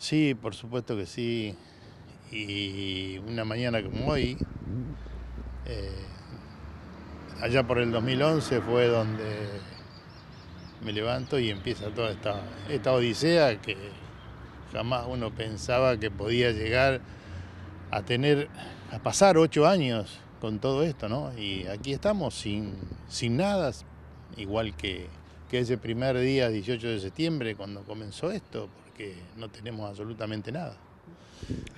Sí, por supuesto que sí. Y una mañana como hoy, eh, allá por el 2011 fue donde me levanto y empieza toda esta, esta odisea que jamás uno pensaba que podía llegar a tener, a pasar ocho años con todo esto, ¿no? Y aquí estamos sin, sin nada, igual que, que ese primer día, 18 de septiembre, cuando comenzó esto, no tenemos absolutamente nada.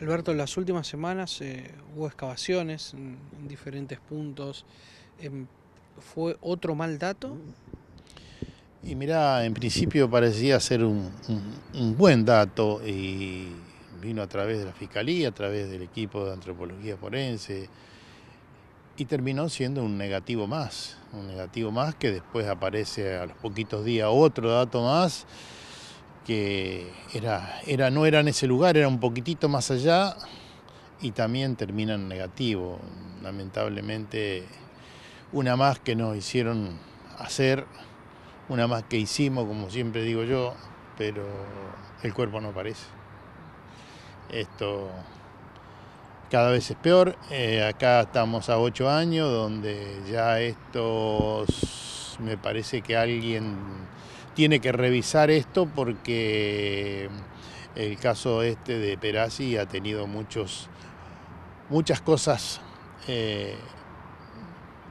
Alberto, en las últimas semanas eh, hubo excavaciones en, diferentes puntos. Em, ¿Fue otro mal dato? Y mira, en principio parecía ser un, un, buen dato y vino a través de la Fiscalía, a través del equipo de antropología forense y terminó siendo un negativo más, un negativo más que después aparece a los poquitos días otro dato más que era, era, no era en ese lugar, era un poquitito más allá y también terminan en negativo. Lamentablemente, una más que nos hicieron hacer, una más que hicimos, como siempre digo yo, pero el cuerpo no aparece. Esto cada vez es peor. Eh, acá estamos a ocho años, donde ya estos, me parece que alguien tiene que revisar esto porque eh, el caso este de Perazzi ha tenido muchos, muchas cosas eh,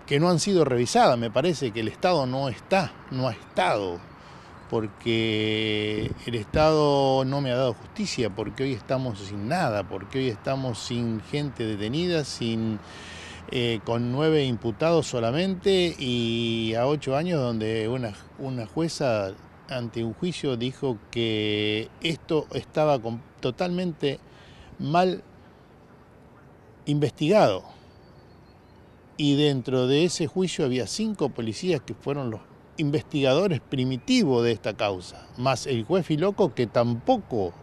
que no han sido revisadas. Me parece que el Estado no está, no ha estado, porque el Estado no me ha dado justicia, porque hoy estamos sin nada, porque hoy estamos sin gente detenida, sin... Eh, con nueve imputados solamente y a ocho años donde una, jueza ante un juicio dijo que esto estaba totalmente mal investigado. Y dentro de ese juicio había cinco policías que fueron los investigadores primitivos de esta causa, más el juez Filoco que tampoco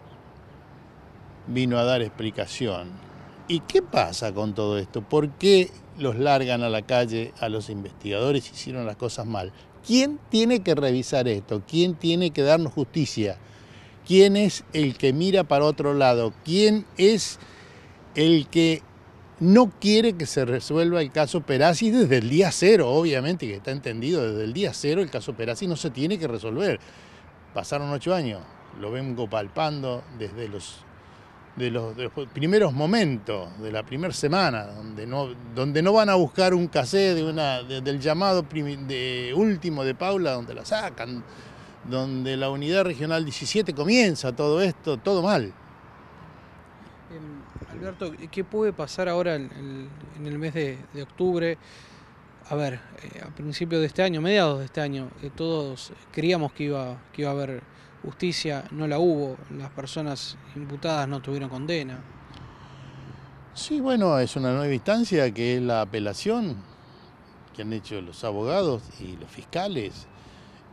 vino a dar explicación. ¿Y qué pasa con todo esto? ¿Por qué los largan a la calle a los investigadores hicieron las cosas mal? ¿Quién tiene que revisar esto? ¿Quién tiene que darnos justicia? ¿Quién es el que mira para otro lado? ¿Quién es el que no quiere que se resuelva el caso Perazzi desde el día cero? Obviamente que está entendido, desde el día cero el caso Perazzi no se tiene que resolver. Pasaron ocho años, lo vengo palpando desde los de los, primeros momentos, de la primera semana, donde no, donde no van a buscar un casé de una, del llamado último de Paula, donde la sacan, donde la unidad regional 17 comienza todo esto, todo mal. Em, Alberto, ¿qué puede pasar ahora en el, mes de octubre? a ver, eh, a principios de este año, mediados de este año, eh, todos creíamos que iba, que iba a haber justicia, no la hubo, las personas imputadas no tuvieron condena. Sí, bueno, es una nueva instancia que es la apelación que han hecho los abogados y los fiscales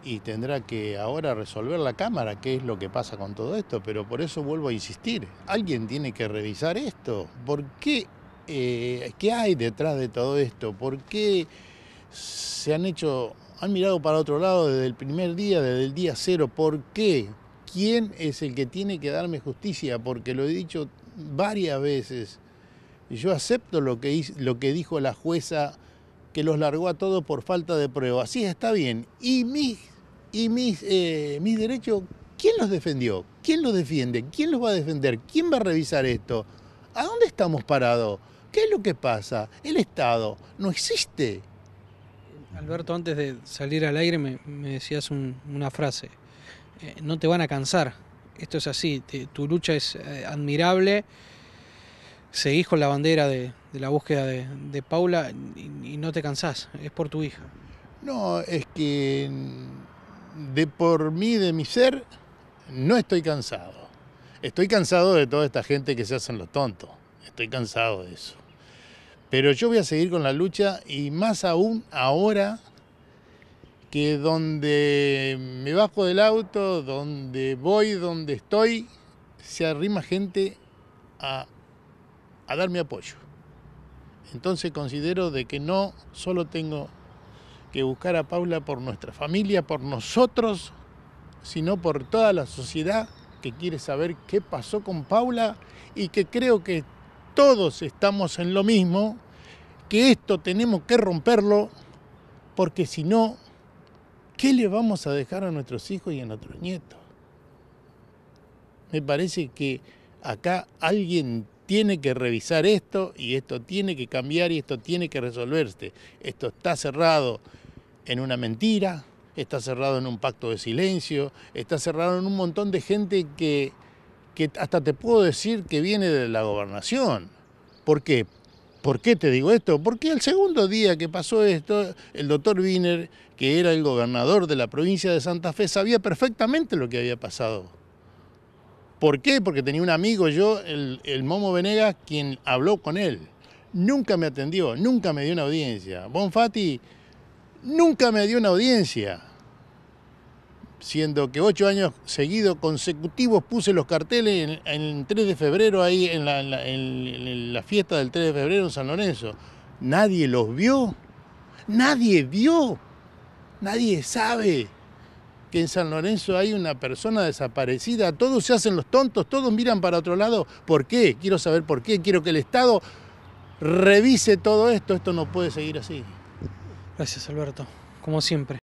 y tendrá que ahora resolver la Cámara qué es lo que pasa con todo esto, pero por eso vuelvo a insistir, alguien tiene que revisar esto. ¿Por qué eh, qué hay detrás de todo esto, por qué se han hecho, han mirado para otro lado desde el primer día, desde el día cero, por qué, quién es el que tiene que darme justicia, porque lo he dicho varias veces, yo acepto lo que, lo que dijo la jueza que los largó a todos por falta de prueba, así está bien, y y mis, eh, mis derechos, ¿quién los defendió? ¿Quién los defiende? ¿Quién los va a defender? ¿Quién va a revisar esto? ¿A dónde estamos parados? ¿Qué es lo que pasa? El Estado no existe. Alberto, antes de salir al aire me, decías una frase. Eh, no te van a cansar. Esto es así. tu lucha es eh, admirable. Seguís con la bandera de, la búsqueda de, Paula y, no te cansás. Es por tu hija. No, es que de por mí, de mi ser, no estoy cansado. Estoy cansado de toda esta gente que se hacen los tontos. Estoy cansado de eso. Pero yo voy a seguir con la lucha y más aún ahora que donde me bajo del auto, donde voy, donde estoy, se arrima gente a, a darme apoyo. Entonces considero de que no solo tengo que buscar a Paula por nuestra familia, por nosotros, sino por toda la sociedad que quiere saber qué pasó con Paula y que creo que todos estamos en lo mismo que esto tenemos que romperlo, porque si no, ¿qué le vamos a dejar a nuestros hijos y a nuestros nietos? Me parece que acá alguien tiene que revisar esto y esto tiene que cambiar y esto tiene que resolverse. Esto está cerrado en una mentira, está cerrado en un pacto de silencio, está cerrado en un montón de gente que, que hasta te puedo decir que viene de la gobernación. ¿Por qué? ¿Por qué te digo esto? Porque el segundo día que pasó esto, el doctor Wiener, que era el gobernador de la provincia de Santa Fe, sabía perfectamente lo que había pasado. ¿Por qué? Porque tenía un amigo yo, el, el Momo Venegas, quien habló con él. Nunca me atendió, nunca me dio una audiencia. Bonfatti nunca me dio una audiencia siendo que ocho años seguidos consecutivos puse los carteles en, el 3 de febrero ahí en la, en, la, en la, fiesta del 3 de febrero en San Lorenzo. Nadie los vio, nadie vio, nadie sabe que en San Lorenzo hay una persona desaparecida, todos se hacen los tontos, todos miran para otro lado. ¿Por qué? Quiero saber por qué, quiero que el Estado revise todo esto, esto no puede seguir así. Gracias Alberto, como siempre.